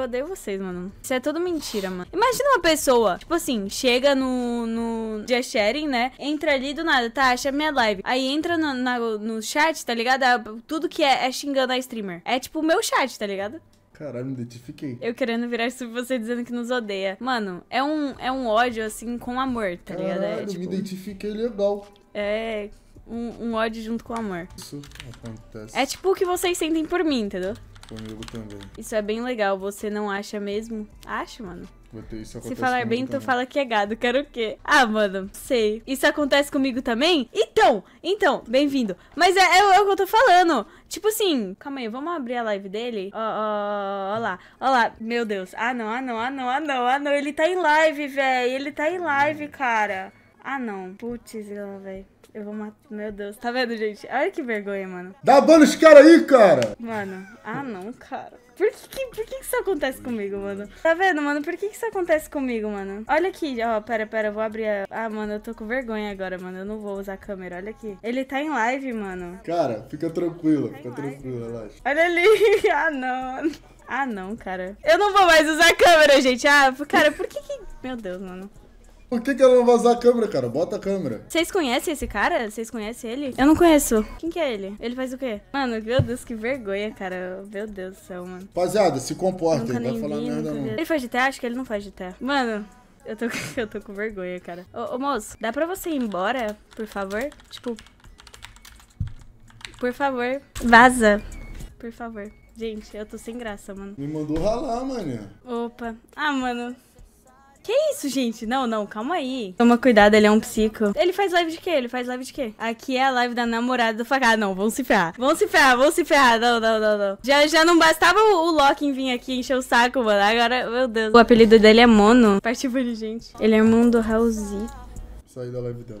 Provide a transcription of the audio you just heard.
eu odeio vocês, mano. Isso é tudo mentira, mano. Imagina uma pessoa, tipo assim, chega no, no dia sharing, né? Entra ali do nada, tá? Acha minha live. Aí entra no, na, no chat, tá ligado? Ah, tudo que é, é xingando a streamer. É tipo o meu chat, tá ligado? Caralho, me identifiquei. Eu querendo virar sobre você dizendo que nos odeia. Mano, é um, é um ódio, assim, com amor, tá Caralho, ligado? É, tipo, me identifiquei legal. É um, um ódio junto com amor. Isso acontece. É tipo o que vocês sentem por mim, entendeu? comigo também. Isso é bem legal, você não acha mesmo? Acho, mano. Se falar bem, tu então fala que é gado. Quero o quê? Ah, mano, sei. Isso acontece comigo também? Então, então, bem-vindo. Mas é, é, é, o que eu tô falando. Tipo assim, calma aí, vamos abrir a live dele? Ó, ó, ó lá, ó lá. Meu Deus. Ah, não, ah, não, ah, não, ah, não, ah, não. Ele tá em live, velho. Ele tá em live, cara. Ah, não. Putz, velho. Eu vou matar. Meu Deus, tá vendo, gente? Olha que vergonha, mano. Dá bala esse cara aí, cara! Mano, ah não, cara. Por que, que, por que, que isso acontece comigo, mano? Tá vendo, mano? Por que, que isso acontece comigo, mano? Olha aqui, ó, pera, pera, eu vou abrir a... Ah, mano, eu tô com vergonha agora, mano. Eu não vou usar a câmera, olha aqui. Ele tá em live, mano. Cara, fica tranquilo, tá fica tranquilo, relaxa. Olha ali, ah não, mano. Ah não, cara. Eu não vou mais usar a câmera, gente. Ah, cara, por que que... Meu Deus, mano. Por que, que ela não vazar a câmera, cara? Bota a câmera. Vocês conhecem esse cara? Vocês conhecem ele? Eu não conheço. Quem que é ele? Ele faz o quê? Mano, meu Deus, que vergonha, cara. Meu Deus do céu, mano. Rapaziada, se comporta, Nunca ele vai falar vi, merda não. Ele faz de terra? Acho que ele não faz de terra. Mano, eu tô, eu tô com vergonha, cara. Ô, ô, moço, dá pra você ir embora, por favor? Tipo... Por favor, vaza. Por favor. Gente, eu tô sem graça, mano. Me mandou ralar, mano. Opa. Ah, mano... Que isso, gente? Não, não, calma aí. Toma cuidado, ele é um psico. Ele faz live de quê? Ele faz live de quê? Aqui é a live da namorada do Facá. Ah, não, vão se ferrar. Vão se ferrar, vão se ferrar. Não, não, não, não. Já, já não bastava o, o Loki vir aqui encher o saco, mano. Agora, meu Deus. O apelido dele é Mono. Partiu por gente. Ele é irmão do Raulzito. Saí da live dela.